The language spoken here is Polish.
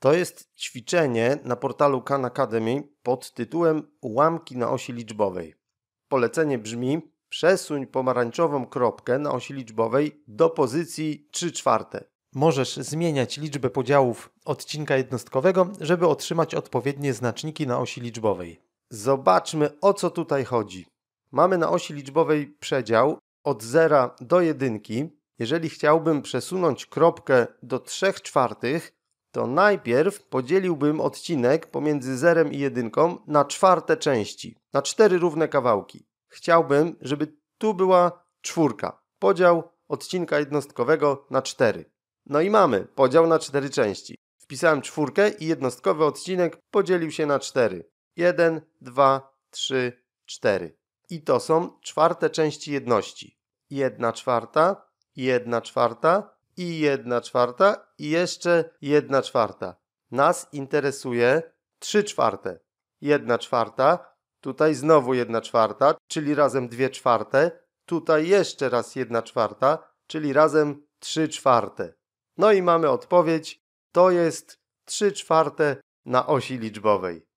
To jest ćwiczenie na portalu Khan Academy pod tytułem Ułamki na osi liczbowej. Polecenie brzmi: przesuń pomarańczową kropkę na osi liczbowej do pozycji 3 czwarte. Możesz zmieniać liczbę podziałów odcinka jednostkowego, żeby otrzymać odpowiednie znaczniki na osi liczbowej. Zobaczmy o co tutaj chodzi. Mamy na osi liczbowej przedział od 0 do 1. Jeżeli chciałbym przesunąć kropkę do 3 czwartych, to najpierw podzieliłbym odcinek pomiędzy zerem i jedynką na czwarte części, na cztery równe kawałki. Chciałbym, żeby tu była czwórka. Podział odcinka jednostkowego na cztery. No i mamy podział na cztery części. Wpisałem czwórkę i jednostkowy odcinek podzielił się na cztery. Jeden, dwa, trzy, cztery. I to są czwarte części jedności. Jedna czwarta, jedna czwarta, i jedna czwarta i jeszcze jedna czwarta. Nas interesuje trzy czwarte. Jedna czwarta, tutaj znowu jedna czwarta, czyli razem dwie czwarte, tutaj jeszcze raz jedna czwarta, czyli razem trzy czwarte. No i mamy odpowiedź, to jest trzy czwarte na osi liczbowej.